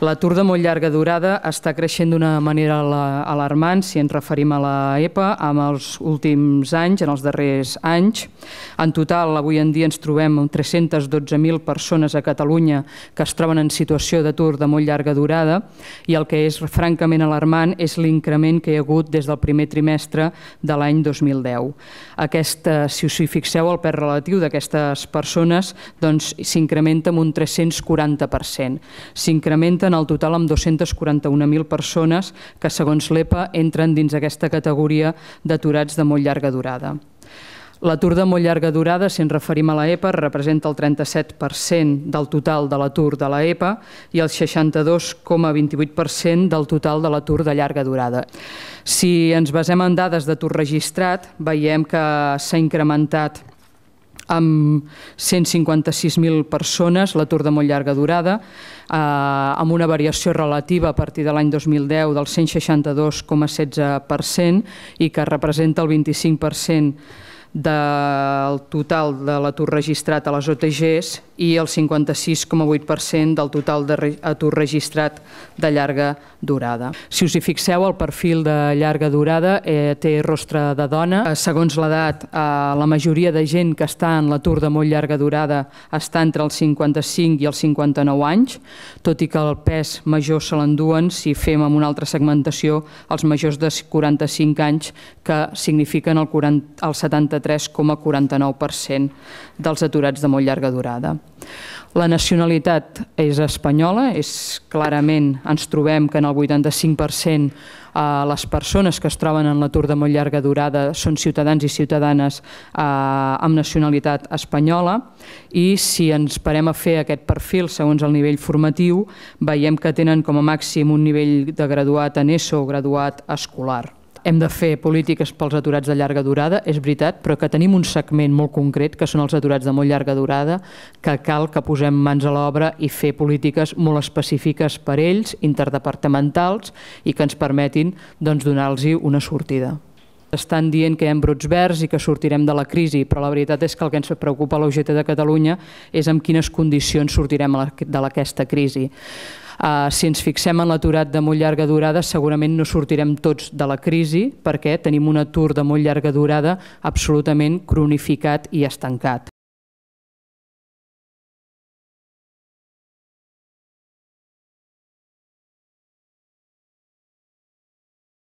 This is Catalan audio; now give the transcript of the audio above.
L'atur de molt llarga durada està creixent d'una manera alarmant, si ens referim a la EPA, e, amb els últims anys, en els darrers anys. En total, avui en dia ens trobem 312.000 persones a Catalunya que es troben en situació d'atur de molt llarga durada i el que és francament alarmant és l'increment que hi ha hagut des del primer trimestre de l'any 2010. Aquesta, eh, si us hi fixeu, el perd relatiu d'aquestes persones doncs s'incrementa doncs, amb un 340%. S'incrementa en al total amb 241.000 persones que, segons l'EPA, entren dins aquesta categoria d'aturats de molt llarga durada. L'atur de molt llarga durada, si ens referim a l'EPA, representa el 37% del total de l'atur de l'EPA i el 62,28% del total de l'atur de llarga durada. Si ens basem en dades d'atur registrat, veiem que s'ha incrementat amb 156.000 persones, l'atur de molt llarga durada, eh, amb una variació relativa a partir de l'any 2010 del 162,16% i que representa el 25% del total de l'atur registrat a les OTGs i el 56,8% del total d'atur registrat de llarga durada. Si us hi fixeu, el perfil de llarga durada eh, té rostre de dona. Eh, segons l'edat, eh, la majoria de gent que està en l'atur de molt llarga durada està entre els 55 i els 59 anys, tot i que el pes major se l'enduen si fem amb una altra segmentació els majors de 45 anys, que signifiquen el 73,49% dels aturats de molt llarga durada. La nacionalitat és espanyola, és clarament, ens trobem que en el 85% eh, les persones que es troben en l'atur de molt llarga durada són ciutadans i ciutadanes eh, amb nacionalitat espanyola i si ens parem a fer aquest perfil segons el nivell formatiu veiem que tenen com a màxim un nivell de graduat en ESO o graduat escolar hem de fer polítiques pels aturats de llarga durada, és veritat, però que tenim un segment molt concret, que són els aturats de molt llarga durada, que cal que posem mans a l'obra i fer polítiques molt específiques per a ells, interdepartamentals, i que ens permetin doncs, donar-los una sortida. Estan dient que hi ha brots verds i que sortirem de la crisi, però la veritat és que el que ens preocupa a l'UGT de Catalunya és en quines condicions sortirem de aquesta crisi. Ah, si ens fixem en l'aturat de molt llarga durada, segurament no sortirem tots de la crisi perquè tenim un atur de molt llarga durada absolutament cronificat i estancat.